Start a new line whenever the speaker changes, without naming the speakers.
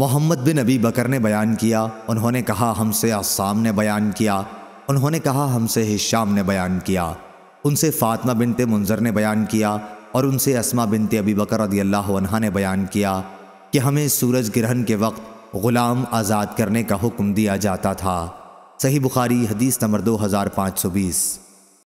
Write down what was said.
मोहम्मद बिन अबी बकर ने बयान किया उन्होंने कहा हमसे आसाम ने बयान किया उन्होंने कहा हमसे हिशाम ने बयान किया उनसे फ़ातमा बिनते मुंजर ने बयान किया और उनसे असमा बिनते अबी बकर ने बयान किया कि हमें सूरज ग्रहण के वक्त ग़ुलाम आज़ाद करने का हुक्म दिया जाता था सही बुखारी हदीस नंबर दो हज़ार पाँच सौ बीस